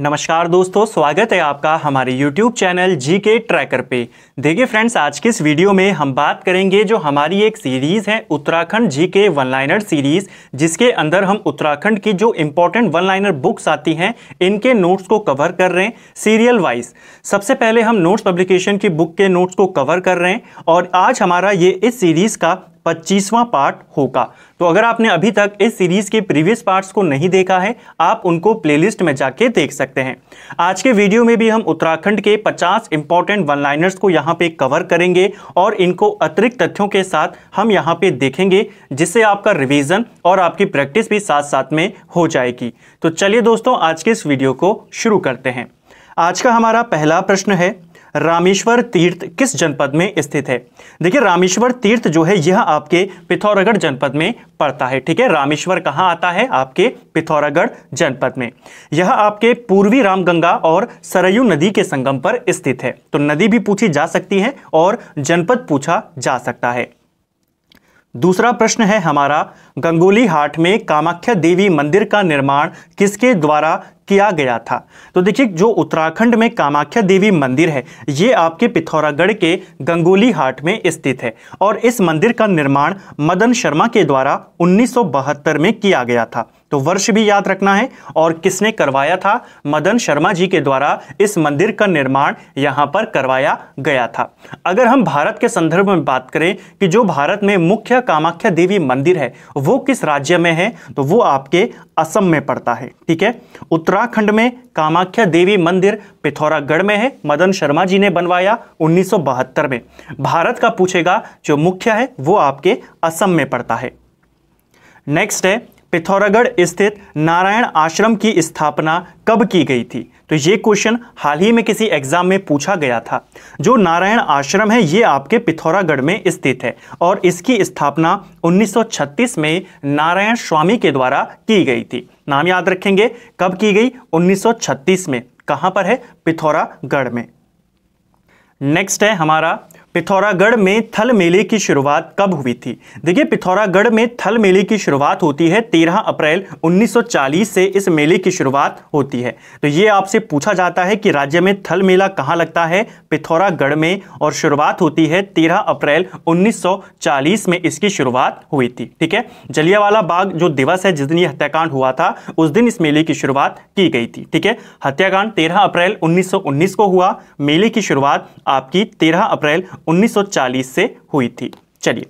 नमस्कार दोस्तों स्वागत है आपका हमारे YouTube चैनल जी के ट्रैकर पे देखिए फ्रेंड्स आज के इस वीडियो में हम बात करेंगे जो हमारी एक सीरीज़ है उत्तराखंड जी के वन लाइनर सीरीज़ जिसके अंदर हम उत्तराखंड की जो इम्पोर्टेंट वन लाइनर बुक्स आती हैं इनके नोट्स को कवर कर रहे हैं सीरियल वाइज सबसे पहले हम नोट्स पब्लिकेशन की बुक के नोट्स को कवर कर रहे हैं और आज हमारा ये इस सीरीज़ का पच्चीसवां पार्ट होगा तो अगर आपने अभी तक इस सीरीज़ के प्रीवियस पार्ट्स को नहीं देखा है आप उनको प्लेलिस्ट में जाके देख सकते हैं आज के वीडियो में भी हम उत्तराखंड के 50 इंपॉर्टेंट वन लाइनर्स को यहाँ पे कवर करेंगे और इनको अतिरिक्त तथ्यों के साथ हम यहाँ पे देखेंगे जिससे आपका रिविज़न और आपकी प्रैक्टिस भी साथ साथ में हो जाएगी तो चलिए दोस्तों आज के इस वीडियो को शुरू करते हैं आज का हमारा पहला प्रश्न है रामेश्वर तीर्थ किस जनपद में स्थित है देखिए रामेश्वर तीर्थ जो है यह आपके पिथौरागढ़ जनपद में पड़ता है ठीक है रामेश्वर कहाँ आता है आपके पिथौरागढ़ जनपद में यह आपके पूर्वी रामगंगा और सरयू नदी के संगम पर स्थित है तो नदी भी पूछी जा सकती है और जनपद पूछा जा सकता है दूसरा प्रश्न है हमारा गंगोली हाट में कामाख्या देवी मंदिर का निर्माण किसके द्वारा किया गया था तो देखिए जो उत्तराखंड में कामाख्या देवी मंदिर है ये आपके पिथौरागढ़ के गंगोली हाट में स्थित है और इस मंदिर का निर्माण मदन शर्मा के द्वारा उन्नीस में किया गया था तो वर्ष भी याद रखना है और किसने करवाया था मदन शर्मा जी के द्वारा इस मंदिर का निर्माण यहां पर करवाया गया था अगर हम भारत के संदर्भ में बात करें कि जो भारत में मुख्य कामाख्या देवी मंदिर है वो किस राज्य में है तो वो आपके असम में पड़ता है ठीक है उत्तराखंड में कामाख्या देवी मंदिर पिथौरागढ़ में है मदन शर्मा जी ने बनवाया उन्नीस में भारत का पूछेगा जो मुख्य है वो आपके असम में पड़ता है नेक्स्ट है पिथौरागढ़ स्थित नारायण आश्रम की स्थापना कब की गई थी तो ये क्वेश्चन हाल ही में किसी एग्जाम में पूछा गया था जो नारायण आश्रम है ये आपके पिथौरागढ़ में स्थित है और इसकी स्थापना 1936 में नारायण स्वामी के द्वारा की गई थी नाम याद रखेंगे कब की गई 1936 में कहां पर है पिथौरागढ़ में नेक्स्ट है हमारा पिथौरागढ़ में थल मेले की शुरुआत कब हुई थी देखिए पिथौरागढ़ में थल मेले की शुरुआत होती है 13 अप्रैल 1940 से इस मेले की शुरुआत होती है तो ये आपसे पूछा जाता है कि राज्य में थल मेला कहाँ लगता है पिथौरागढ़ में और शुरुआत होती है 13 अप्रैल 1940 में इसकी शुरुआत हुई थी ठीक है जलियावाला बाग जो दिवस है जिस दिन ये हत्याकांड हुआ था उस दिन इस मेले की शुरुआत की गई थी ठीक है हत्याकांड तेरह अप्रैल उन्नीस को हुआ मेले की शुरुआत आपकी तेरह अप्रैल 1940 से हुई थी चलिए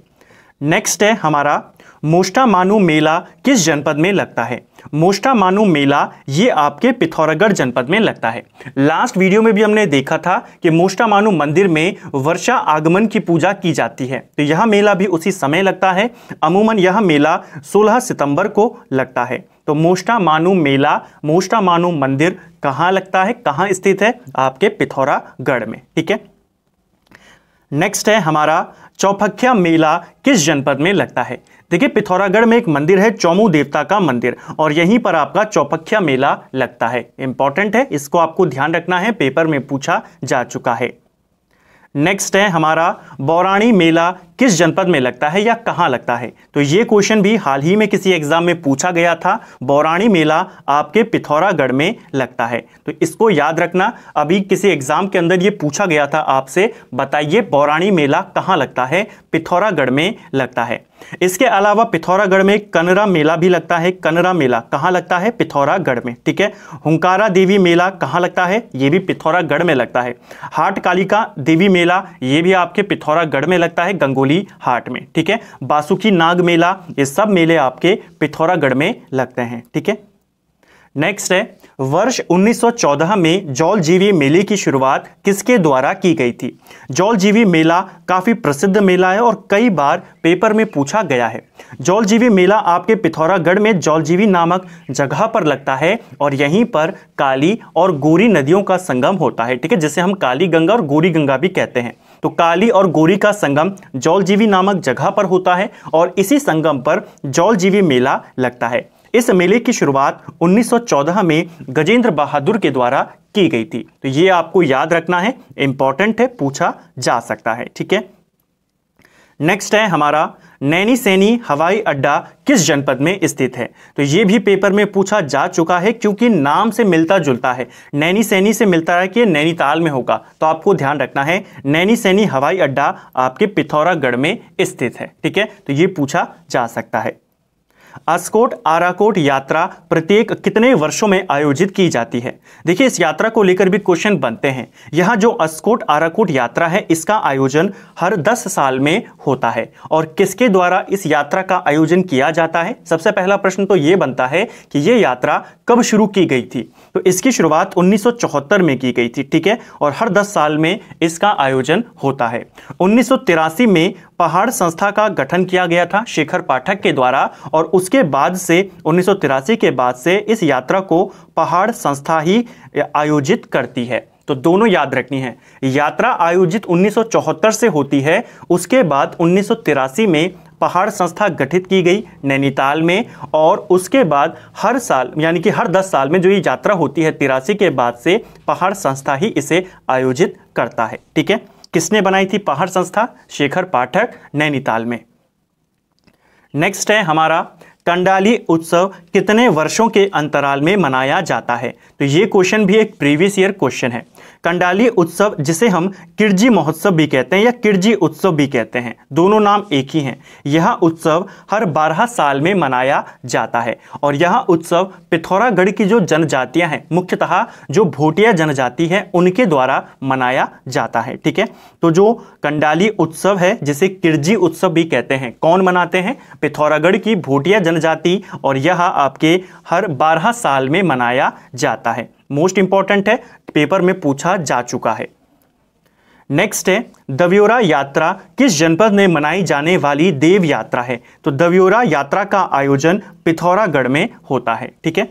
नेक्स्ट है हमारा मोस्टा मानू मेला किस जनपद में लगता है मोष्टा मानू मेला ये आपके पिथौरागढ़ जनपद में लगता है लास्ट वीडियो में भी हमने देखा था कि मोस्टा मानू मंदिर में वर्षा आगमन की पूजा की जाती है तो यह मेला भी उसी समय लगता है अमूमन यह मेला 16 सितंबर को लगता है तो मोस्टा मानू मेला मोस्टा मानू मंदिर कहाँ लगता है कहाँ स्थित है आपके पिथौरागढ़ में ठीक है नेक्स्ट है हमारा चौपख्या मेला किस जनपद में लगता है देखिए पिथौरागढ़ में एक मंदिर है चौमू देवता का मंदिर और यहीं पर आपका चौपख्या मेला लगता है इंपॉर्टेंट है इसको आपको ध्यान रखना है पेपर में पूछा जा चुका है नेक्स्ट है हमारा बौराणी मेला किस जनपद में लगता है या कहाँ लगता है तो ये क्वेश्चन भी हाल ही में किसी एग्जाम में पूछा गया था बौराणी मेला आपके पिथौरागढ़ में लगता है तो इसको याद रखना अभी किसी एग्जाम के अंदर ये पूछा गया था आपसे बताइए बौराणी मेला कहाँ लगता है पिथौरागढ़ में लगता है इसके अलावा पिथौरागढ़ में कनरा मेला भी लगता है कनरा मेला कहाँ लगता है पिथौरागढ़ में ठीक है हुंकारा देवी मेला कहाँ लगता है ये भी पिथौरागढ़ में लगता है हाट कालिका देवी मेला ये भी आपके पिथौरागढ़ में लगता है गंगो होली हाट में ठीक है बासुकी नाग मेला ये सब मेले आपके पिथौरागढ़ में लगते हैं ठीक है नेक्स्ट है वर्ष 1914 में जौल जीवी मेले की शुरुआत किसके द्वारा की गई थी जौल जीवी मेला काफ़ी प्रसिद्ध मेला है और कई बार पेपर में पूछा गया है जौल जीवी मेला आपके पिथौरागढ़ में जौलजीवी नामक जगह पर लगता है और यहीं पर काली और गोरी नदियों का संगम होता है ठीक है जिसे हम काली गंगा और गोरी गंगा भी कहते हैं तो काली और गोरी का संगम जौलजीवी नामक जगह पर होता है और इसी संगम पर जौलजीवी मेला लगता है इस मेले की शुरुआत 1914 में गजेंद्र बहादुर के द्वारा की गई थी तो ये आपको याद रखना है इंपॉर्टेंट है पूछा जा सकता है ठीक है नेक्स्ट है हमारा नैनी सैनी हवाई अड्डा किस जनपद में स्थित है तो ये भी पेपर में पूछा जा चुका है क्योंकि नाम से मिलता जुलता है नैनी सैनी से मिलता है कि नैनीताल में होगा तो आपको ध्यान रखना है नैनी सैनी हवाई अड्डा आपके पिथौरागढ़ में स्थित है ठीक है तो ये पूछा जा सकता है अस्कोट आराकोट यात्रा प्रत्येक कितने वर्षों में आयोजित की जाती है देखिए इस यात्रा को लेकर भी क्वेश्चन बनते हैं यहाँ जो अस्कोट आराकोट यात्रा है इसका आयोजन हर 10 साल में होता है और किसके द्वारा इस यात्रा का आयोजन किया जाता है सबसे पहला प्रश्न तो ये बनता है कि ये यात्रा कब शुरू की गई थी तो इसकी शुरुआत उन्नीस में की गई थी ठीक है और हर दस साल में इसका आयोजन होता है उन्नीस में पहाड़ संस्था का गठन किया गया था शेखर पाठक के द्वारा और उसके बाद से उन्नीस के बाद से इस यात्रा को पहाड़ संस्था ही आयोजित करती है तो दोनों याद रखनी है यात्रा आयोजित 1974 से होती है उसके बाद उन्नीस में पहाड़ संस्था गठित की गई नैनीताल में और उसके बाद हर साल यानी कि हर 10 साल में जो ये यात्रा होती है तिरासी के बाद से पहाड़ संस्था ही इसे आयोजित करता है ठीक है किसने बनाई थी पहाड़ संस्था शेखर पाठक नैनीताल में नेक्स्ट है हमारा कंडाली उत्सव कितने वर्षों के अंतराल में मनाया जाता है तो ये क्वेश्चन भी एक प्रीवियस ईयर क्वेश्चन है कंडाली उत्सव जिसे हम किर्जी महोत्सव भी कहते हैं या किर्जी उत्सव भी कहते हैं दोनों नाम एक ही हैं यह उत्सव हर बारह साल में मनाया जाता है और यह उत्सव पिथौरागढ़ की जो जनजातियां हैं मुख्यतः जो भोटिया जनजाति है उनके द्वारा मनाया जाता है ठीक है तो जो कंडाली उत्सव है जिसे किर्जी उत्सव भी कहते हैं कौन मनाते हैं पिथौरागढ़ की भोटिया जनजाति और यह आपके हर बारह साल में मनाया जाता है मोस्ट इंपॉर्टेंट है पेपर में पूछा जा चुका है नेक्स्ट है दव्योरा यात्रा किस जनपद में मनाई जाने वाली देव यात्रा है तो दव्योरा यात्रा का आयोजन पिथौरागढ़ में होता है ठीक है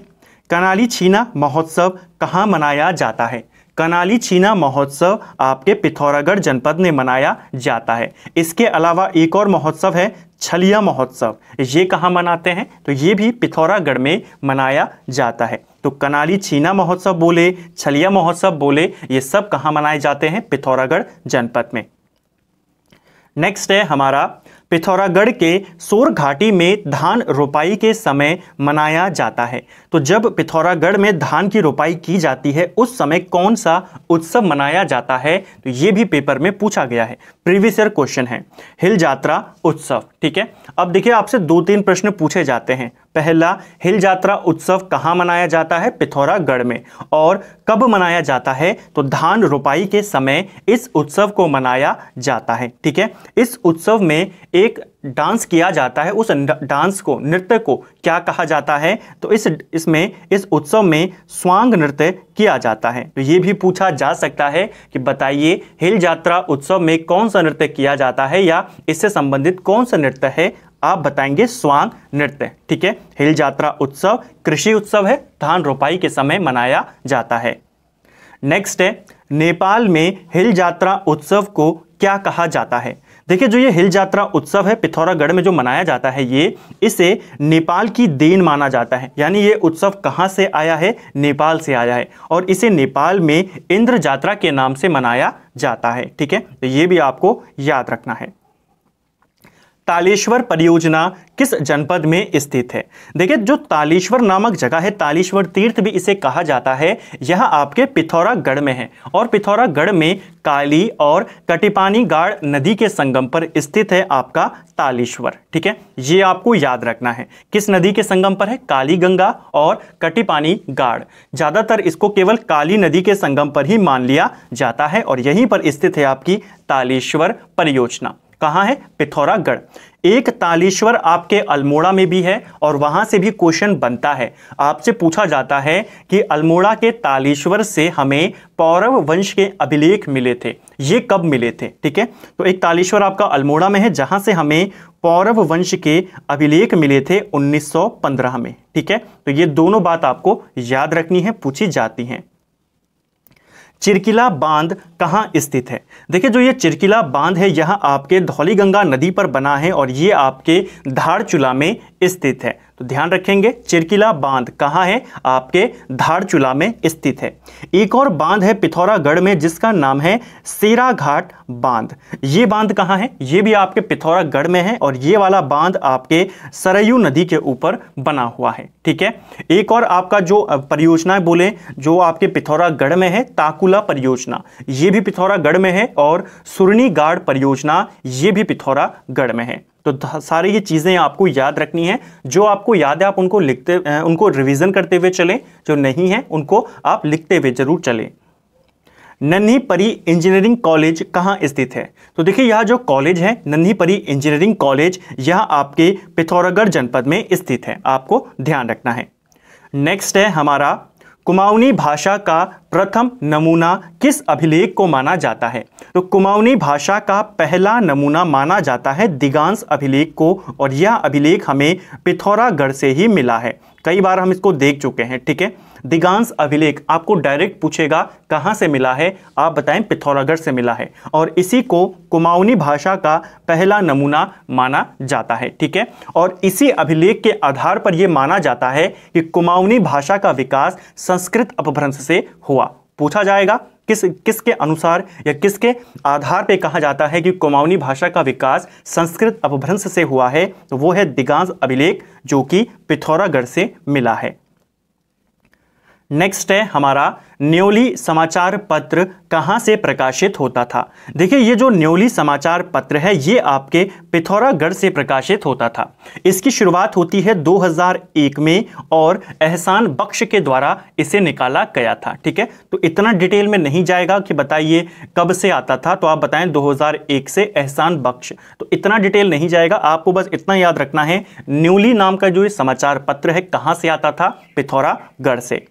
कनाली छीना महोत्सव कहाँ मनाया जाता है कनाली छीना महोत्सव आपके पिथौरागढ़ जनपद में मनाया जाता है इसके अलावा एक और महोत्सव है छलिया महोत्सव ये कहाँ मनाते हैं तो ये भी पिथौरागढ़ में मनाया जाता है तो कनाली छीना महोत्सव बोले छलिया महोत्सव बोले ये सब कहाँ मनाए जाते हैं पिथौरागढ़ जनपद में नेक्स्ट है हमारा पिथौरागढ़ के सोर घाटी में धान रोपाई के समय मनाया जाता है तो जब पिथौरागढ़ में धान की रोपाई की जाती है उस समय कौन सा उत्सव मनाया जाता है तो ये भी पेपर में पूछा गया है प्रीवियस ईयर क्वेश्चन है हिल जात्रा उत्सव ठीक है अब देखिए आपसे दो तीन प्रश्न पूछे जाते हैं पहला हिल यात्रा उत्सव कहाँ मनाया जाता है पिथौरागढ़ में और कब मनाया जाता है तो धान रोपाई के समय इस उत्सव को मनाया जाता है ठीक है इस उत्सव में एक डांस किया जाता है उस डांस को नृत्य को क्या कहा जाता है तो इस इसमें इस उत्सव में स्वांग नृत्य किया जाता है तो ये भी पूछा जा सकता है कि बताइए हिल यात्रा उत्सव में कौन सा नृत्य किया जाता है या इससे संबंधित कौन सा नृत्य है आप बताएंगे स्वांग नृत्य ठीक है हिल जात्रा उत्सव कृषि उत्सव है धान रोपाई के समय मनाया जाता है नेक्स्ट है नेपाल में हिल जात्रा उत्सव को क्या कहा जाता है देखिए जो ये हिल जात्रा उत्सव है पिथौरागढ़ में जो मनाया जाता है ये इसे नेपाल की देन माना जाता है यानी ये उत्सव कहाँ से आया है नेपाल से आया है और इसे नेपाल में इंद्र जात्रा के नाम से मनाया जाता है ठीक है तो ये भी आपको याद रखना है तालेश्वर परियोजना किस जनपद में स्थित है देखिए जो तालेश्वर नामक जगह है तालेश्वर तीर्थ भी इसे कहा जाता है यह आपके पिथौरागढ़ में है और पिथौरागढ़ में काली और कटिपानी गाड़ नदी के संगम पर स्थित है आपका तालेश्वर ठीक है ये आपको याद रखना है किस नदी के संगम पर है काली गंगा और कटिपानी गाड़ ज़्यादातर इसको केवल काली नदी के संगम पर ही मान लिया जाता है और यहीं पर स्थित है आपकी तालेश्वर परियोजना कहाँ है पिथौरागढ़ एक तालेश्वर आपके अल्मोड़ा में भी है और वहाँ से भी क्वेश्चन बनता है आपसे पूछा जाता है कि अल्मोड़ा के तालेश्वर से हमें पौरव वंश के अभिलेख मिले थे ये कब मिले थे ठीक है तो एक तालेश्वर आपका अल्मोड़ा में है जहाँ से हमें पौरव वंश के अभिलेख मिले थे 1915 में ठीक है तो ये दोनों बात आपको याद रखनी है पूछी जाती हैं चिरकिला बांध कहाँ स्थित है देखिए जो ये चिरकिला बांध है यह आपके धौलीगंगा नदी पर बना है और ये आपके धारचूला में स्थित है तो ध्यान रखेंगे चिरकिला बांध कहाँ है आपके धारचूला में स्थित है एक और बांध है पिथौरागढ़ में जिसका नाम है सेराघाट बांध ये बांध कहाँ है ये भी आपके पिथौरागढ़ में है और ये वाला बांध आपके सरयू नदी के ऊपर बना हुआ है ठीक है एक और आपका जो परियोजना बोले जो आपके पिथौरागढ़ में है ताकुला परियोजना ये भी पिथौरागढ़ में है और गाड़ परियोजना ये भी पिथौरागढ़ में है तो सारी ये चीज़ें आपको याद रखनी है जो आपको याद है आप उनको लिखते उनको रिवीजन करते हुए चलें जो नहीं है उनको आप लिखते हुए ज़रूर चलें नन्ही परी इंजीनियरिंग कॉलेज कहाँ स्थित है तो देखिए यह जो कॉलेज है नन्ही परी इंजीनियरिंग कॉलेज यह आपके पिथौरागढ़ जनपद में स्थित है आपको ध्यान रखना है नेक्स्ट है हमारा कुमाऊनी भाषा का प्रथम नमूना किस अभिलेख को माना जाता है तो कुमाऊनी भाषा का पहला नमूना माना जाता है दिगांश अभिलेख को और यह अभिलेख हमें पिथौरागढ़ से ही मिला है कई बार हम इसको देख चुके हैं ठीक है दिगांश अभिलेख आपको डायरेक्ट पूछेगा कहाँ से मिला है आप बताएं पिथौरागढ़ से मिला है और इसी को कुमाऊनी भाषा का पहला नमूना माना जाता है ठीक है और इसी अभिलेख के आधार पर यह माना जाता है कि कुमाऊनी भाषा का विकास संस्कृत अपभ्रंश से हुआ पूछा जाएगा किस किसके अनुसार या किसके आधार पे कहा जाता है कि कुमाऊनी भाषा का विकास संस्कृत अपभ्रंश से हुआ है तो वो है दिगांश अभिलेख जो कि पिथौरागढ़ से मिला है नेक्स्ट है हमारा न्योली समाचार पत्र कहाँ से प्रकाशित होता था देखिए ये जो न्योली समाचार पत्र है ये आपके पिथौरागढ़ से प्रकाशित होता था इसकी शुरुआत होती है 2001 में और एहसान बख्श के द्वारा इसे निकाला गया था ठीक है तो इतना डिटेल में नहीं जाएगा कि बताइए कब से आता था तो आप बताएं 2001 से एहसान बख्श तो इतना डिटेल नहीं जाएगा आपको बस इतना याद रखना है न्यूली नाम का जो ये समाचार पत्र है कहाँ से आता था पिथौरागढ़ से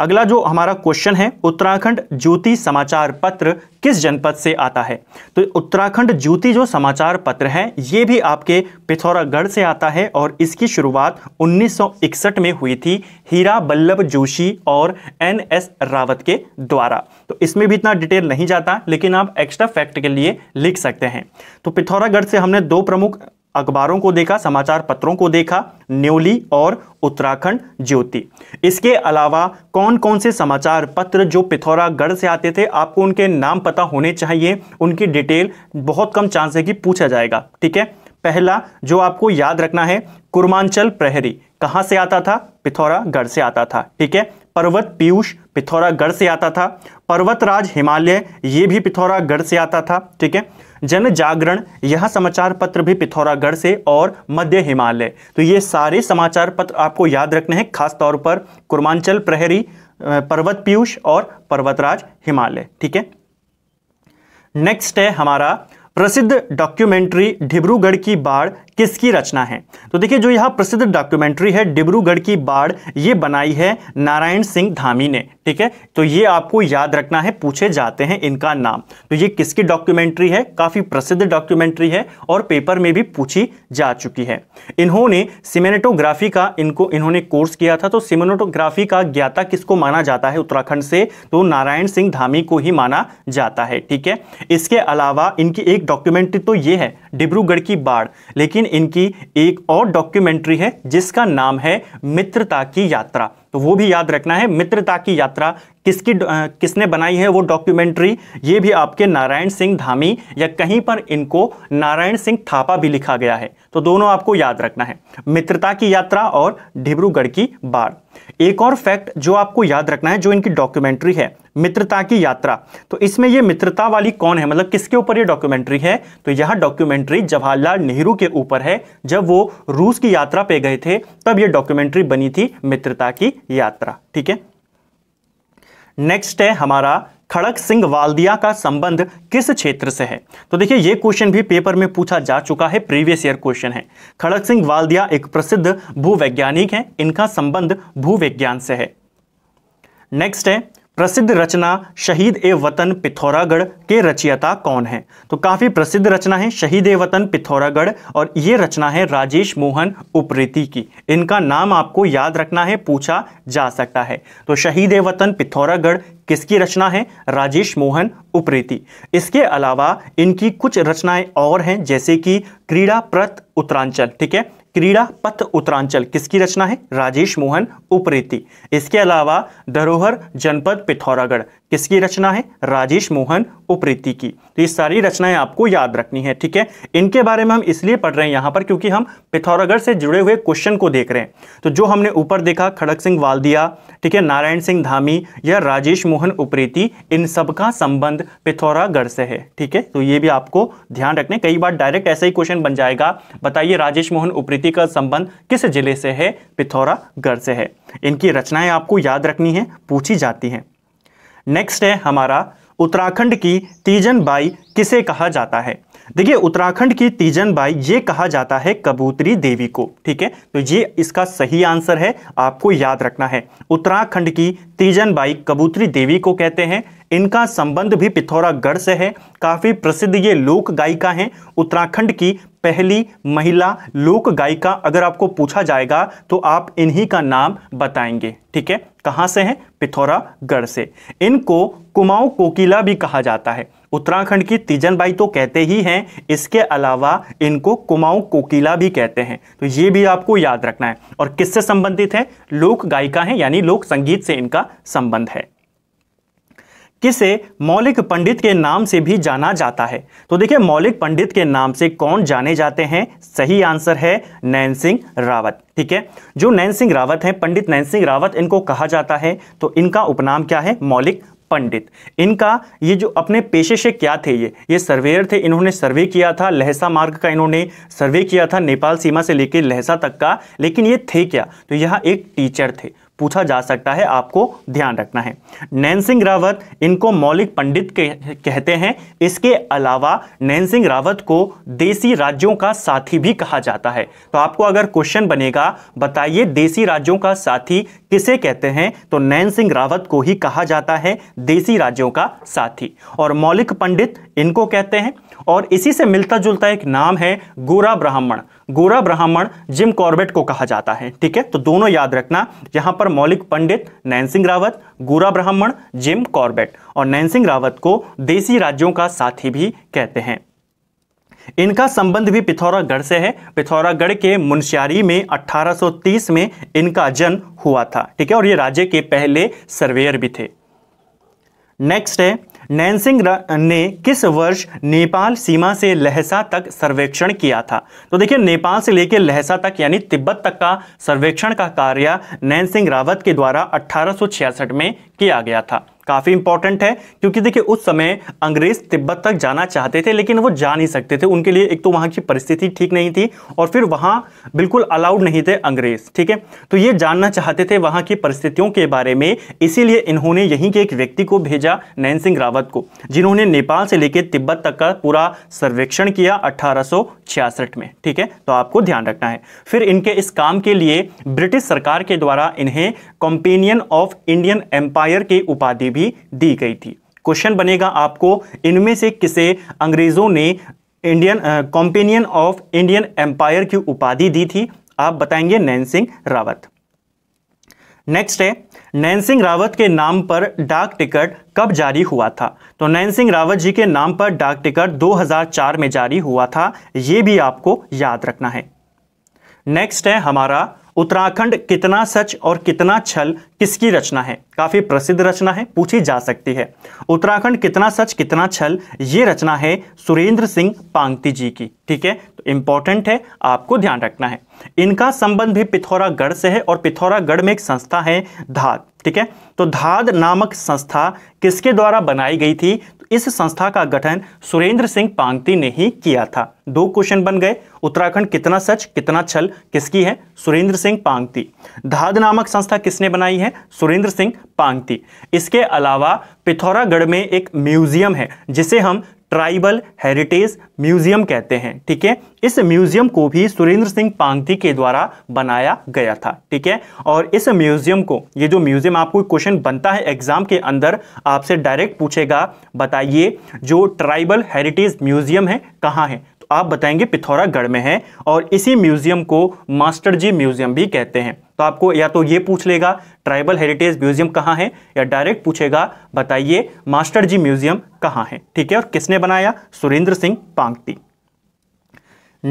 अगला जो हमारा क्वेश्चन है उत्तराखंड ज्योति समाचार पत्र किस जनपद से आता है तो उत्तराखंड ज्योति जो समाचार पत्र है ये भी आपके पिथौरागढ़ से आता है और इसकी शुरुआत 1961 में हुई थी हीरा बल्लभ जोशी और एन एस रावत के द्वारा तो इसमें भी इतना डिटेल नहीं जाता लेकिन आप एक्स्ट्रा फैक्ट के लिए लिख सकते हैं तो पिथौरागढ़ से हमने दो प्रमुख अखबारों को देखा समाचार पत्रों को देखा न्यूली और उत्तराखंड ज्योति इसके अलावा कौन कौन से समाचार पत्र जो पिथौरागढ़ से आते थे आपको उनके नाम पता होने चाहिए उनकी डिटेल बहुत कम चांस है कि पूछा जाएगा ठीक है पहला जो आपको याद रखना है कुर्मांचल प्रहरी कहाँ से आता था पिथौरागढ़ से आता था ठीक है पर्वत पीयूष पिथौरागढ़ से आता था पर्वतराज हिमालय ये भी पिथौरागढ़ से आता था ठीक है जन जागरण यह समाचार पत्र भी पिथौरागढ़ से और मध्य हिमालय तो ये सारे समाचार पत्र आपको याद रखने हैं खासतौर पर कुर्मांचल प्रहरी पर्वत पीयूष और पर्वतराज हिमालय ठीक है नेक्स्ट है हमारा प्रसिद्ध डॉक्यूमेंट्री डिब्रूगढ़ की बाढ़ किसकी रचना है तो देखिए जो यहाँ प्रसिद्ध डॉक्यूमेंट्री है डिब्रूगढ़ की बाढ़ ये बनाई है नारायण सिंह धामी ने ठीक है तो ये आपको याद रखना है पूछे जाते हैं इनका नाम तो ये किसकी डॉक्यूमेंट्री है काफ़ी प्रसिद्ध डॉक्यूमेंट्री है और पेपर में भी पूछी जा चुकी है इन्होंने सिमेनेटोग्राफी का इनको इन्होंने कोर्स किया था तो सिमेनेटोग्राफी का ज्ञाता किसको माना जाता है उत्तराखंड से तो नारायण सिंह धामी को ही माना जाता है ठीक है इसके अलावा इनकी एक डॉक्यूमेंट्री तो ये है डिब्रूगढ़ की बाढ़ लेकिन इनकी एक और डॉक्यूमेंट्री है जिसका नाम है मित्रता की यात्रा तो वो भी याद रखना है मित्रता की यात्रा किसकी किसने बनाई है वो डॉक्यूमेंट्री ये भी आपके नारायण सिंह धामी या कहीं पर इनको नारायण सिंह थापा भी लिखा गया है तो दोनों आपको याद रखना है मित्रता की यात्रा और डिब्रूगढ़ की बाढ़ एक और फैक्ट जो आपको याद रखना है जो इनकी डॉक्यूमेंट्री है मित्रता की यात्रा तो इसमें ये मित्रता वाली कौन है मतलब किसके ऊपर ये डॉक्यूमेंट्री है तो यह डॉक्यूमेंट्री जवाहरलाल नेहरू के ऊपर है जब वो रूस की यात्रा पे गए थे तब ये डॉक्यूमेंट्री बनी थी मित्रता की यात्रा ठीक है नेक्स्ट है हमारा खड़क सिंह वालदिया का संबंध किस क्षेत्र से है तो देखिए ये क्वेश्चन भी पेपर में पूछा जा चुका है प्रीवियस ईयर क्वेश्चन है खड़क सिंह वालदिया एक प्रसिद्ध भूवैज्ञानिक हैं इनका संबंध भूविज्ञान से है नेक्स्ट है प्रसिद्ध रचना शहीद ए वतन पिथौरागढ़ के रचयिता कौन है तो काफ़ी प्रसिद्ध रचना है शहीद ए वतन पिथौरागढ़ और ये रचना है राजेश मोहन उप्रेती की इनका नाम आपको याद रखना है पूछा जा सकता है तो शहीद ए वतन पिथौरागढ़ किसकी रचना है राजेश मोहन उप्रेती इसके अलावा इनकी कुछ रचनाएं और हैं जैसे कि क्रीड़ा प्रत उत्तरांचल ठीक है क्रीड़ा पथ उत्तरांचल किसकी रचना है राजेश मोहन उपरेती इसके अलावा धरोहर जनपद पिथौरागढ़ किसकी रचना है राजेश मोहन उपरेती की तो ये सारी रचनाएं आपको याद रखनी है ठीक है इनके बारे में हम इसलिए पढ़ रहे हैं यहां पर क्योंकि हम पिथौरागढ़ से जुड़े हुए क्वेश्चन को देख रहे हैं तो जो हमने ऊपर देखा खड़क सिंह वालदिया ठीक है नारायण सिंह धामी या राजेश मोहन उप्रेती इन सब का संबंध पिथौरागढ़ से है ठीक है तो ये भी आपको ध्यान रखने कई बार डायरेक्ट ऐसा ही क्वेश्चन बन जाएगा बताइए राजेश मोहन उप्रेती का संबंध किस जिले से है पिथौरागढ़ से है इनकी रचनाएं आपको याद रखनी है पूछी जाती हैं नेक्स्ट है हमारा उत्तराखंड की तीजन बाई किसे कहा जाता है देखिए उत्तराखंड की तीजन बाई ये कहा जाता है कबूतरी देवी को ठीक है तो ये इसका सही आंसर है आपको याद रखना है उत्तराखंड की तीजन बाई कबूतरी देवी को कहते हैं इनका संबंध भी पिथौरागढ़ से है काफ़ी प्रसिद्ध ये लोक गायिका हैं उत्तराखंड की पहली महिला लोक गायिका अगर आपको पूछा जाएगा तो आप इन्हीं का नाम बताएंगे ठीक है कहाँ से हैं पिथौरागढ़ से इनको कुमाऊं कोकिला भी कहा जाता है उत्तराखंड की तीजन बाई तो कहते ही हैं इसके अलावा इनको कुमाऊं कोकिला भी कहते हैं तो ये भी आपको याद रखना है और किससे संबंधित है लोक गायिका है यानी लोक संगीत से इनका संबंध है किसे मौलिक पंडित के नाम से भी जाना जाता है तो देखिए मौलिक पंडित के नाम से कौन जाने जाते हैं सही आंसर है नैन सिंह रावत ठीक है जो नैन सिंह रावत हैं पंडित नैन सिंह रावत इनको कहा जाता है तो इनका उपनाम क्या है मौलिक पंडित इनका ये जो अपने पेशे से क्या थे ये ये सर्वेयर थे इन्होंने सर्वे किया था लहसा मार्ग का इन्होंने सर्वे किया था नेपाल सीमा से लेकर लहसा तक का लेकिन ये थे क्या तो यह एक टीचर थे पूछा जा सकता है आपको ध्यान रखना है नैन सिंह रावत इनको मौलिक पंडित के, कहते हैं इसके अलावा नैन सिंह रावत को देसी राज्यों का साथी भी कहा जाता है तो आपको अगर क्वेश्चन बनेगा बताइए देसी राज्यों का साथी किसे कहते हैं तो नैन सिंह रावत को ही कहा जाता है देसी राज्यों का साथी और मौलिक पंडित इनको कहते हैं और इसी से मिलता जुलता एक नाम है गोरा ब्राह्मण गोरा ब्राह्मण जिम कॉर्बेट को कहा जाता है ठीक है तो दोनों याद रखना यहां पर मौलिक पंडित नैन सिंह रावत गोरा ब्राह्मण जिम कॉर्बेट और नैन सिंह रावत को देसी राज्यों का साथी भी कहते हैं इनका संबंध भी पिथौरागढ़ से है पिथौरागढ़ के मुंशियारी में 1830 में इनका जन्म हुआ था ठीक है और ये राज्य के पहले सर्वेयर भी थे नेक्स्ट है नैनसिंह ने किस वर्ष नेपाल सीमा से लहसा तक सर्वेक्षण किया था तो देखिए नेपाल से लेकर लहसा तक यानी तिब्बत तक का सर्वेक्षण का कार्य नैनसिंह रावत के द्वारा अठारह में किया गया था काफ़ी इंपॉर्टेंट है क्योंकि देखिए उस समय अंग्रेज़ तिब्बत तक जाना चाहते थे लेकिन वो जा नहीं सकते थे उनके लिए एक तो वहां की परिस्थिति ठीक नहीं थी और फिर वहां बिल्कुल अलाउड नहीं थे अंग्रेज़ ठीक है तो ये जानना चाहते थे वहां की परिस्थितियों के बारे में इसीलिए इन्होंने यहीं के एक व्यक्ति को भेजा नैन सिंह रावत को जिन्होंने नेपाल से लेकर तिब्बत तक का पूरा सर्वेक्षण किया अट्ठारह में ठीक है तो आपको ध्यान रखना है फिर इनके इस काम के लिए ब्रिटिश सरकार के द्वारा इन्हें कॉम्पेनियन ऑफ इंडियन एम्पायर की उपाधि भी भी दी गई थी क्वेश्चन बनेगा आपको इनमें से किसे अंग्रेज़ों ने Indian companion of Indian empire की उपाधि दी थी आप बताएंगे नैन सिंह रावत नेक्स्ट है नैन सिंह रावत के नाम पर डाक टिकट कब जारी हुआ था तो नैन सिंह रावत जी के नाम पर डाक टिकट 2004 में जारी हुआ था यह भी आपको याद रखना है नेक्स्ट है हमारा उत्तराखंड कितना सच और कितना छल किसकी रचना है काफ़ी प्रसिद्ध रचना है पूछी जा सकती है उत्तराखंड कितना सच कितना छल ये रचना है सुरेंद्र सिंह पांगती जी की ठीक है तो इंपॉर्टेंट है आपको ध्यान रखना है इनका संबंध भी पिथौरागढ़ से है और पिथौरागढ़ में एक संस्था है धाद ठीक है तो धाद नामक संस्था किसके द्वारा बनाई गई थी इस संस्था का गठन सुरेंद्र सिंह पांगती ने ही किया था दो क्वेश्चन बन गए उत्तराखंड कितना सच कितना छल किसकी है सुरेंद्र सिंह पांगती धाद नामक संस्था किसने बनाई है सुरेंद्र सिंह पांगती इसके अलावा पिथौरागढ़ में एक म्यूजियम है जिसे हम ट्राइबल हेरिटेज म्यूजियम कहते हैं ठीक है इस म्यूजियम को भी सुरेंद्र सिंह पांगती के द्वारा बनाया गया था ठीक है और इस म्यूजियम को ये जो म्यूजियम आपको क्वेश्चन बनता है एग्जाम के अंदर आपसे डायरेक्ट पूछेगा बताइए जो ट्राइबल हेरिटेज म्यूजियम है कहाँ है आप बताएंगे पिथौरागढ़ में है और इसी म्यूजियम को मास्टर जी म्यूजियम भी कहते हैं तो आपको या तो ये पूछ लेगा ट्राइबल हेरिटेज म्यूजियम कहाँ है या डायरेक्ट पूछेगा बताइए मास्टर जी म्यूजियम कहाँ है ठीक है और किसने बनाया सुरेंद्र सिंह पांगती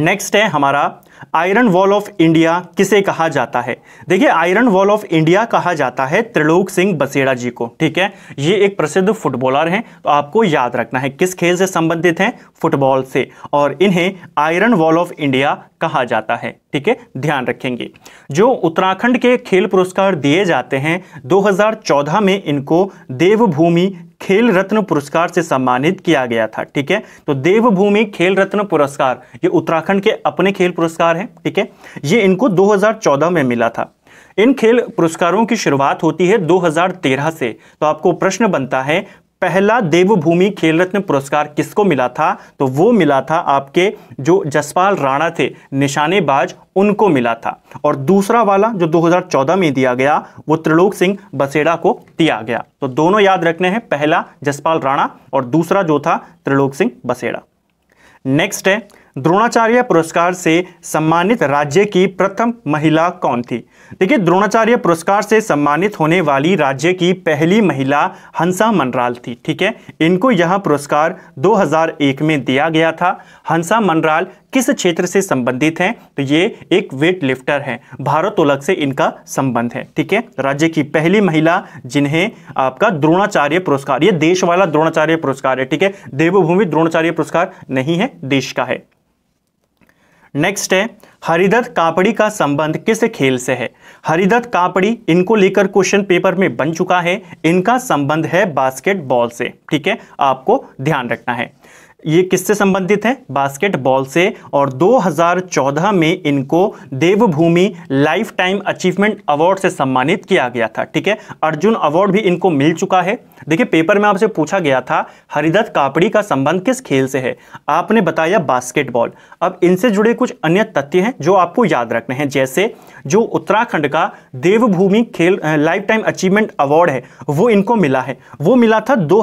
नेक्स्ट है हमारा आयरन वॉल ऑफ इंडिया किसे कहा जाता है देखिए आयरन वॉल ऑफ इंडिया कहा जाता है त्रिलोक सिंह बसेड़ा जी को ठीक है ये एक प्रसिद्ध फुटबॉलर हैं तो आपको याद रखना है किस खेल से संबंधित हैं फुटबॉल से और इन्हें आयरन वॉल ऑफ इंडिया कहा जाता है ठीक है ध्यान रखेंगे जो उत्तराखंड के खेल पुरस्कार दिए जाते हैं दो में इनको देवभूमि खेल रत्न पुरस्कार से सम्मानित किया गया था ठीक है तो देवभूमि खेल रत्न पुरस्कार ये उत्तराखंड के अपने खेल पुरस्कार पुरस्कार है ठीक है ये इनको 2014 में मिला था इन खेल पुरस्कारों की शुरुआत होती है 2013 से तो आपको प्रश्न बनता है पहला देवभूमि खेल रत्न पुरस्कार किसको मिला था तो वो मिला था आपके जो जसपाल राणा थे निशानेबाज उनको मिला था और दूसरा वाला जो 2014 में दिया गया वो त्रिलोक सिंह बसेड़ा को दिया गया तो दोनों याद रखने हैं पहला जसपाल राणा और दूसरा जो था त्रिलोक सिंह बसेड़ा नेक्स्ट है द्रोणाचार्य पुरस्कार से सम्मानित राज्य की प्रथम महिला कौन थी देखिए द्रोणाचार्य पुरस्कार से सम्मानित होने वाली राज्य की पहली महिला हंसा मनराल थी ठीक है इनको यह पुरस्कार 2001 में दिया गया था हंसा मनराल किस क्षेत्र से संबंधित हैं तो ये एक वेट लिफ्टर हैं भारतोलक से इनका संबंध है ठीक है राज्य की पहली महिला जिन्हें आपका द्रोणाचार्य पुरस्कार ये देश वाला द्रोणाचार्य पुरस्कार है ठीक है देवभूमि द्रोणाचार्य पुरस्कार नहीं है देश का है नेक्स्ट है हरिदत्त कापड़ी का संबंध किस खेल से है हरिदत्त कापड़ी इनको लेकर क्वेश्चन पेपर में बन चुका है इनका संबंध है बास्केटबॉल से ठीक है आपको ध्यान रखना है ये किससे संबंधित है बास्केटबॉल से और 2014 में इनको Devbhoomi lifetime achievement award से सम्मानित किया गया था ठीक है अर्जुन अवार्ड भी इनको मिल चुका है देखिए पेपर में आपसे पूछा गया था हरिदत्त कापड़ी का संबंध किस खेल से है आपने बताया बास्केटबॉल अब इनसे जुड़े कुछ अन्य तथ्य हैं जो आपको याद रखने हैं जैसे जो उत्तराखंड का देवभूमि खेल लाइफ टाइम अचीवमेंट अवार्ड है वो इनको मिला है वो मिला था दो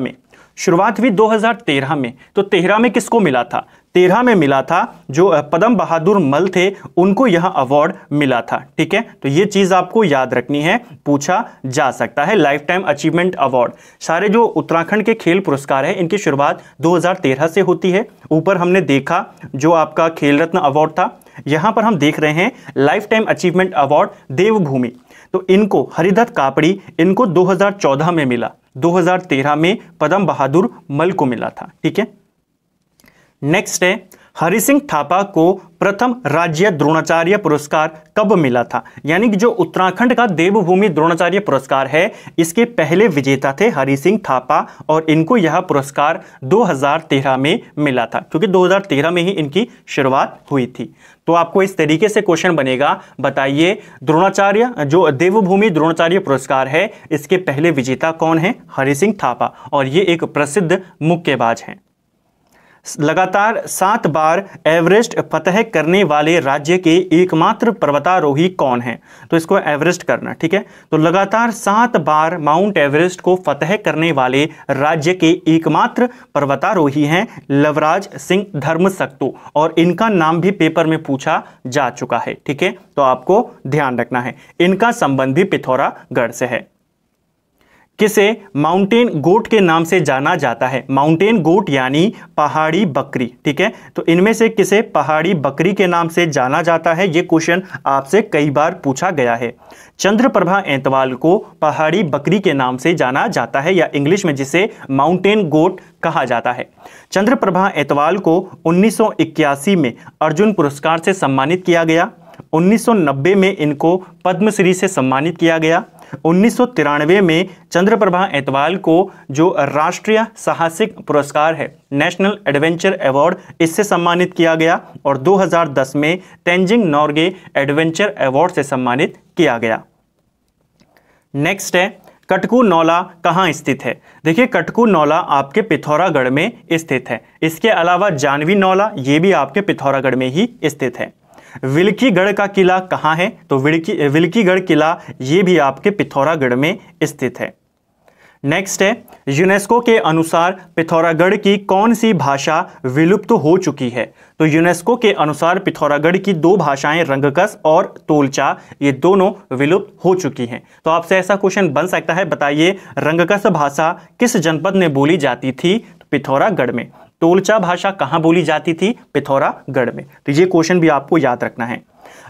में शुरुआत हुई 2013 में तो 13 में किसको मिला था 13 में मिला था जो पदम बहादुर मल थे उनको यह अवार्ड मिला था ठीक है तो ये चीज़ आपको याद रखनी है पूछा जा सकता है लाइफ टाइम अचीवमेंट अवार्ड सारे जो उत्तराखंड के खेल पुरस्कार हैं इनकी शुरुआत 2013 से होती है ऊपर हमने देखा जो आपका खेल रत्न अवार्ड था यहां पर हम देख रहे हैं lifetime achievement award Devbhoomi तो इनको हरिदत्त कापड़ी इनको 2014 में मिला 2013 में पदम बहादुर मल को मिला था ठीक है नेक्स्ट है हरि सिंह थापा को प्रथम राज्य द्रोणाचार्य पुरस्कार कब मिला था यानी कि जो उत्तराखंड का देवभूमि द्रोणाचार्य पुरस्कार है इसके पहले विजेता थे हरि सिंह थापा और इनको यह पुरस्कार 2013 में मिला था क्योंकि 2013 में ही इनकी शुरुआत हुई थी तो आपको इस तरीके से क्वेश्चन बनेगा बताइए द्रोणाचार्य जो देवभूमि द्रोणाचार्य पुरस्कार है इसके पहले विजेता कौन है हरि सिंह थापा और ये एक प्रसिद्ध मुक्केबाज हैं लगातार सात बार एवरेस्ट फतह करने वाले राज्य के एकमात्र पर्वतारोही कौन है तो इसको एवरेस्ट करना ठीक है तो लगातार सात बार माउंट एवरेस्ट को फतह करने वाले राज्य के एकमात्र पर्वतारोही हैं लवराज सिंह धर्मसक्तु और इनका नाम भी पेपर में पूछा जा चुका है ठीक है तो आपको ध्यान रखना है इनका संबंधी पिथौरागढ़ से है किसे माउंटेन गोट के नाम से जाना जाता है माउंटेन गोट यानी पहाड़ी बकरी ठीक है तो इनमें से किसे पहाड़ी बकरी के नाम से जाना जाता है ये क्वेश्चन आपसे कई बार पूछा गया है चंद्र प्रभा एतवाल को पहाड़ी बकरी के नाम से जाना जाता है या इंग्लिश में जिसे माउंटेन गोट कहा जाता है चंद्र प्रभा एतवाल को उन्नीस में अर्जुन पुरस्कार से सम्मानित किया गया 1990 में इनको पद्मश्री से सम्मानित किया गया उन्नीस में चंद्रप्रभा एतवाल को जो राष्ट्रीय साहसिक पुरस्कार है नेशनल एडवेंचर अवार्ड इससे सम्मानित किया गया और 2010 में तेंजिंग नॉर्गे एडवेंचर अवार्ड से सम्मानित किया गया नेक्स्ट है कटकू नौला कहाँ स्थित है देखिए कटकू नौला आपके पिथौरागढ़ में स्थित है इसके अलावा जानवी नौला ये भी आपके पिथौरागढ़ में ही स्थित है विल्कीगढ़ का किला कहाँ है तो विल्की विल्कीगढ़ किला ये भी आपके पिथौरागढ़ में स्थित है नेक्स्ट है यूनेस्को के अनुसार पिथौरागढ़ की कौन सी भाषा विलुप्त हो चुकी है तो यूनेस्को के अनुसार पिथौरागढ़ की दो भाषाएं रंगकस और तोलचा ये दोनों विलुप्त हो चुकी हैं तो आपसे ऐसा क्वेश्चन बन सकता है बताइए रंगकस भाषा किस जनपद में बोली जाती थी पिथौरागढ़ में टोलचा भाषा कहाँ बोली जाती थी पिथौरागढ़ में तो ये क्वेश्चन भी आपको याद रखना है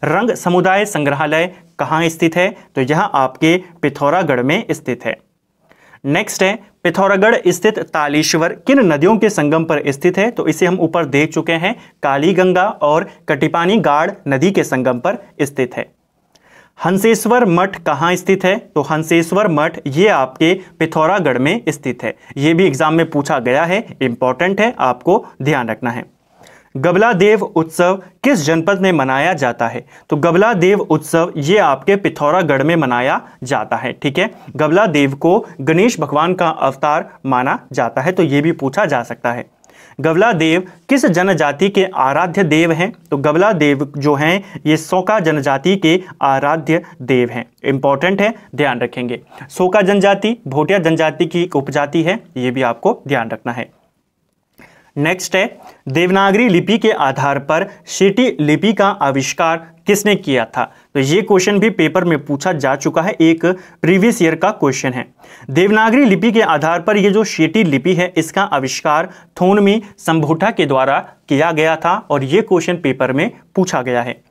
रंग समुदाय संग्रहालय कहाँ स्थित है तो यह आपके पिथौरागढ़ में स्थित है नेक्स्ट है पिथौरागढ़ स्थित तालेश्वर किन नदियों के संगम पर स्थित है तो इसे हम ऊपर देख चुके हैं काली गंगा और कटिपानी गाड़ नदी के संगम पर स्थित है हंसेश्वर मठ कहाँ स्थित है तो हंसेश्वर मठ ये आपके पिथौरागढ़ में स्थित है ये भी एग्जाम में पूछा गया है इंपॉर्टेंट है आपको ध्यान रखना है गबला देव उत्सव किस जनपद में मनाया जाता है तो गबला देव उत्सव ये आपके पिथौरागढ़ में मनाया जाता है ठीक है गबला देव को गणेश भगवान का अवतार माना जाता है तो ये भी पूछा जा सकता है गवला देव किस जनजाति के आराध्य देव हैं तो गवला देव जो हैं ये सोका जनजाति के आराध्य देव हैं इंपॉर्टेंट है ध्यान रखेंगे सोका जनजाति भोटिया जनजाति की उपजाति है ये भी आपको ध्यान रखना है नेक्स्ट है देवनागरी लिपि के आधार पर शेटी लिपि का आविष्कार किसने किया था तो ये क्वेश्चन भी पेपर में पूछा जा चुका है एक प्रीवियस ईयर का क्वेश्चन है देवनागरी लिपि के आधार पर ये जो शेटी लिपि है इसका आविष्कार थोनमी संभोटा के द्वारा किया गया था और ये क्वेश्चन पेपर में पूछा गया है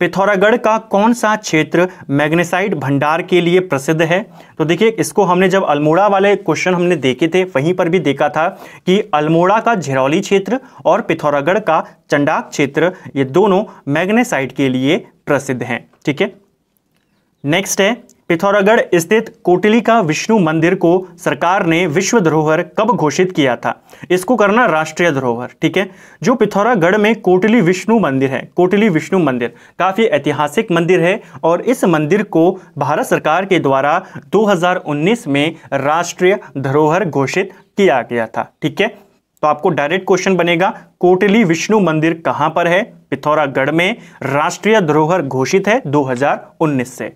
पिथौरागढ़ का कौन सा क्षेत्र मैग्नेसाइट भंडार के लिए प्रसिद्ध है तो देखिए इसको हमने जब अल्मोड़ा वाले क्वेश्चन हमने देखे थे वहीं पर भी देखा था कि अल्मोड़ा का झिरौली क्षेत्र और पिथौरागढ़ का चंडाक क्षेत्र ये दोनों मैग्नेसाइट के लिए प्रसिद्ध हैं ठीक है नेक्स्ट है पिथौरागढ़ स्थित कोटली का विष्णु मंदिर को सरकार ने विश्व धरोहर कब घोषित किया था इसको करना राष्ट्रीय धरोहर ठीक है जो पिथौरागढ़ में कोटली विष्णु मंदिर है कोटली विष्णु मंदिर काफ़ी ऐतिहासिक मंदिर है और इस मंदिर को भारत सरकार के द्वारा 2019 में राष्ट्रीय धरोहर घोषित किया गया था ठीक है तो आपको डायरेक्ट क्वेश्चन बनेगा कोटली विष्णु मंदिर कहां पर है पिथौरागढ़ में राष्ट्रीय धरोहर घोषित है दो से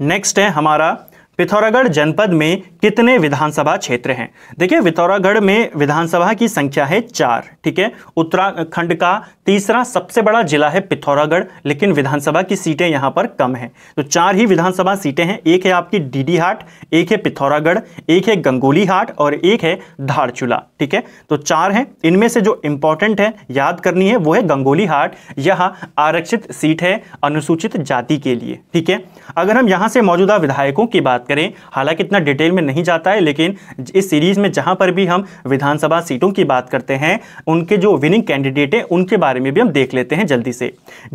नेक्स्ट है हमारा पिथौरागढ़ जनपद में कितने विधानसभा क्षेत्र हैं देखिए पिथौरागढ़ में विधानसभा की संख्या है चार ठीक है उत्तराखंड का तीसरा सबसे बड़ा जिला है पिथौरागढ़ लेकिन विधानसभा की सीटें यहां पर कम हैं तो चार ही विधानसभा सीटें हैं एक है आपकी डीडी हाट एक है पिथौरागढ़ एक है गंगोली हाट और एक है धारचूला ठीक है तो चार हैं इनमें से जो इंपॉर्टेंट है याद करनी है वो है गंगोली हाट यह आरक्षित सीट है अनुसूचित जाति के लिए ठीक है अगर हम यहां से मौजूदा विधायकों की बात करें हालांकि इतना डिटेल में नहीं जाता है लेकिन इस सीरीज़ में जहां पर भी हम विधानसभा सीटों की बात करते हैं उनके जो विनिंग कैंडिडेट हैं उनके बारे में भी हम देख लेते हैं जल्दी से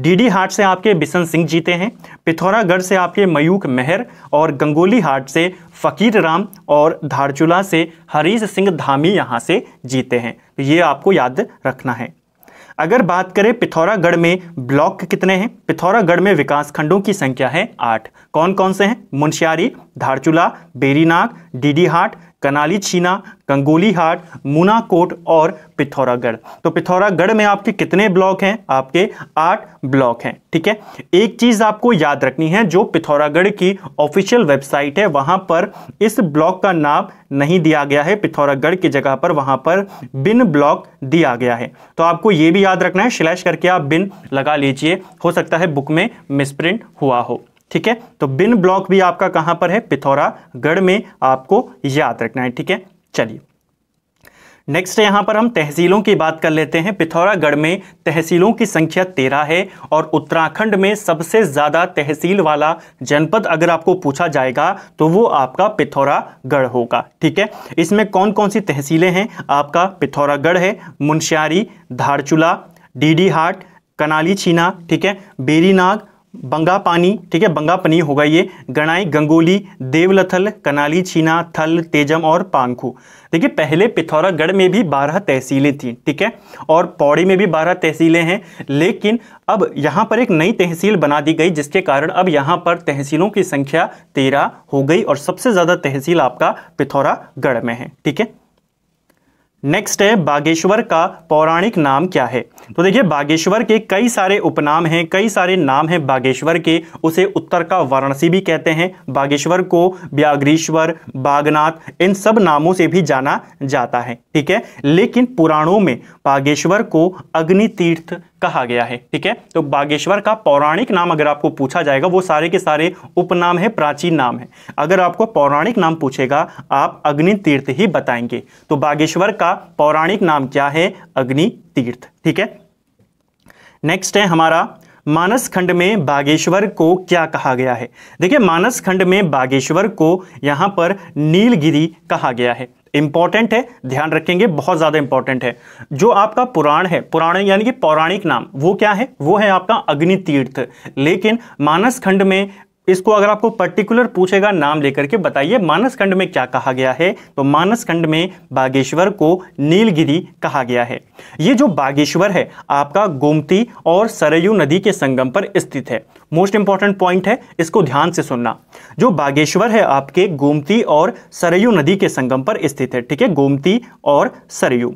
डीडी हाट से आपके बिशन सिंह जीते हैं पिथौरागढ़ से आपके मयूक मेहर और गंगोली हाट से फ़कीर राम और धारचूला से हरीश सिंह धामी यहाँ से जीते हैं ये आपको याद रखना है अगर बात करें पिथौरागढ़ में ब्लॉक कितने हैं पिथौरागढ़ में विकास खंडों की संख्या है आठ कौन कौन से हैं मुंशियारी धारचूला बेरीनाग डीडीहाट कनाली छीना कंगोली हाट मुनाकोट और पिथौरागढ़ तो पिथौरागढ़ में आपके कितने ब्लॉक हैं आपके आठ ब्लॉक हैं ठीक है एक चीज़ आपको याद रखनी है जो पिथौरागढ़ की ऑफिशियल वेबसाइट है वहां पर इस ब्लॉक का नाम नहीं दिया गया है पिथौरागढ़ की जगह पर वहां पर बिन ब्लॉक दिया गया है तो आपको ये भी याद रखना है स्लैश करके आप बिन लगा लीजिए हो सकता है बुक में मिसप्रिंट हुआ हो ठीक है तो बिन ब्लॉक भी आपका कहां पर है पिथौरागढ़ में आपको याद रखना है ठीक है चलिए नेक्स्ट यहाँ पर हम तहसीलों की बात कर लेते हैं पिथौरागढ़ में तहसीलों की संख्या तेरह है और उत्तराखंड में सबसे ज़्यादा तहसील वाला जनपद अगर आपको पूछा जाएगा तो वो आपका पिथौरागढ़ होगा ठीक है इसमें कौन कौन सी तहसीलें हैं आपका पिथौरागढ़ है मुंशियारी धारचूला डीडीहाट हाट कनाली छीना ठीक है बेरीनाग बंगा पानी ठीक है बंगा पनी होगा ये गणाई गंगोली देवलथल कनाली छीना थल तेजम और पांखू देखिए पहले पिथौरागढ़ में भी बारह तहसीलें थीं ठीक है और पौड़ी में भी बारह तहसीलें हैं लेकिन अब यहाँ पर एक नई तहसील बना दी गई जिसके कारण अब यहाँ पर तहसीलों की संख्या तेरह हो गई और सबसे ज़्यादा तहसील आपका पिथौरागढ़ में है ठीक है नेक्स्ट है बागेश्वर का पौराणिक नाम क्या है तो देखिए बागेश्वर के कई सारे उपनाम हैं कई सारे नाम हैं बागेश्वर के उसे उत्तर का वाराणसी भी कहते हैं बागेश्वर को ब्याग्रीश्वर बागनाथ इन सब नामों से भी जाना जाता है ठीक है लेकिन पुराणों में बागेश्वर को अग्नि तीर्थ कहा गया है ठीक है तो बागेश्वर का पौराणिक नाम अगर आपको पूछा जाएगा वो सारे के सारे उपनाम है प्राचीन नाम है अगर आपको पौराणिक नाम पूछेगा आप अग्नि तीर्थ ही बताएंगे तो बागेश्वर का पौराणिक नाम क्या है अग्नि तीर्थ ठीक है नेक्स्ट है हमारा मानस खंड में बागेश्वर को क्या कहा गया है देखिए मानस खंड में बागेश्वर को यहां पर नीलगिरी कहा गया है इंपॉर्टेंट है ध्यान रखेंगे बहुत ज़्यादा इंपॉर्टेंट है जो आपका पुराण है पुराण यानी कि पौराणिक नाम वो क्या है वो है आपका अग्नि तीर्थ लेकिन मानस खंड में इसको अगर आपको पर्टिकुलर पूछेगा नाम लेकर के बताइए मानसखंड में क्या कहा गया है तो मानसखंड में बागेश्वर को नीलगिरी कहा गया है ये जो बागेश्वर है आपका गोमती और सरयू नदी के संगम पर स्थित है मोस्ट इंपॉर्टेंट पॉइंट है इसको ध्यान से सुनना जो बागेश्वर है आपके गोमती और सरयू नदी के संगम पर स्थित है ठीक है गोमती और सरयू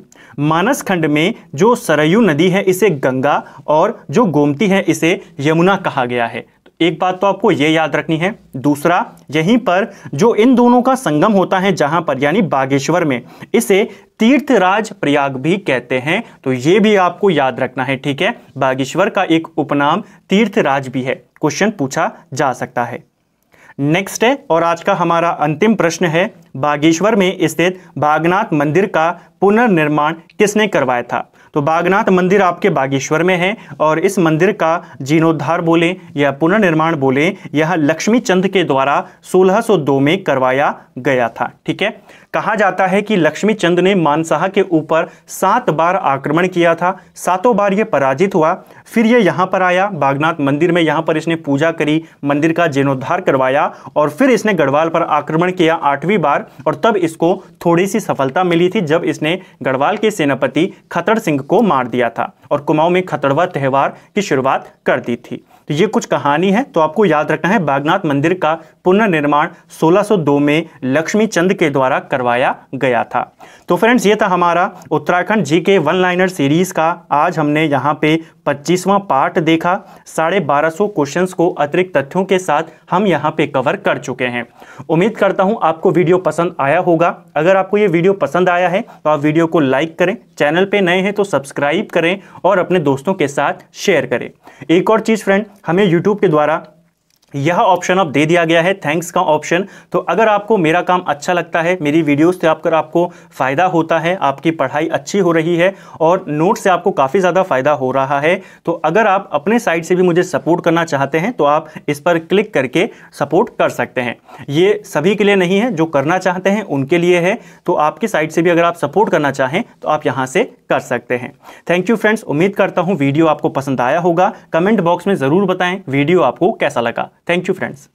मानसखंड में जो सरयू नदी है इसे गंगा और जो गोमती है इसे यमुना कहा गया है एक बात तो आपको ये याद रखनी है दूसरा यहीं पर जो इन दोनों का संगम होता है जहां पर यानी बागेश्वर में इसे तीर्थराज प्रयाग भी कहते हैं तो ये भी आपको याद रखना है ठीक है बागेश्वर का एक उपनाम तीर्थराज भी है क्वेश्चन पूछा जा सकता है नेक्स्ट है और आज का हमारा अंतिम प्रश्न है बागेश्वर में स्थित बागनाथ मंदिर का पुनर्निर्माण किसने करवाया था तो बागनाथ मंदिर आपके बागेश्वर में है और इस मंदिर का जीर्णोद्धार बोलें या पुनर्निर्माण बोलें यह लक्ष्मी चंद के द्वारा 1602 में करवाया गया था ठीक है कहा जाता है कि लक्ष्मी चंद ने मानसाहा के ऊपर सात बार आक्रमण किया था सातों बार ये पराजित हुआ फिर ये यहाँ पर आया बागनाथ मंदिर में यहाँ पर इसने पूजा करी मंदिर का जीर्णोद्धार करवाया और फिर इसने गढ़वाल पर आक्रमण किया आठवीं बार और तब इसको थोड़ी सी सफलता मिली थी जब इसने गढ़वाल के सेनापति खतर सिंह को मार दिया था और कुमाऊं में खतड़वा त्यौहार की शुरुआत कर दी थी तो ये कुछ कहानी है तो आपको याद रखना है बागनाथ मंदिर का पुनर्निर्माण 1602 में लक्ष्मी चंद के द्वारा करवाया गया था तो फ्रेंड्स ये था हमारा उत्तराखंड जी के वन लाइनर सीरीज़ का आज हमने यहाँ पे पच्चीसवां पार्ट देखा साढ़े बारह सौ क्वेश्चन को अतिरिक्त तथ्यों के साथ हम यहाँ पे कवर कर चुके हैं उम्मीद करता हूं आपको वीडियो पसंद आया होगा अगर आपको ये वीडियो पसंद आया है तो आप वीडियो को लाइक करें चैनल पे नए हैं तो सब्सक्राइब करें और अपने दोस्तों के साथ शेयर करें एक और चीज़ फ्रेंड हमें यूट्यूब के द्वारा यह ऑप्शन अब दे दिया गया है थैंक्स का ऑप्शन तो अगर आपको मेरा काम अच्छा लगता है मेरी वीडियोस से आपकर आपको फ़ायदा होता है आपकी पढ़ाई अच्छी हो रही है और नोट से आपको काफ़ी ज़्यादा फ़ायदा हो रहा है तो अगर आप अपने साइड से भी मुझे सपोर्ट करना चाहते हैं तो आप इस पर क्लिक करके सपोर्ट कर सकते हैं ये सभी के लिए नहीं है जो करना चाहते हैं उनके लिए है तो आपकी साइड से भी अगर आप सपोर्ट करना चाहें तो आप यहाँ से कर सकते हैं थैंक यू फ्रेंड्स उम्मीद करता हूँ वीडियो आपको पसंद आया होगा कमेंट बॉक्स में ज़रूर बताएं वीडियो आपको कैसा लगा Thank you friends.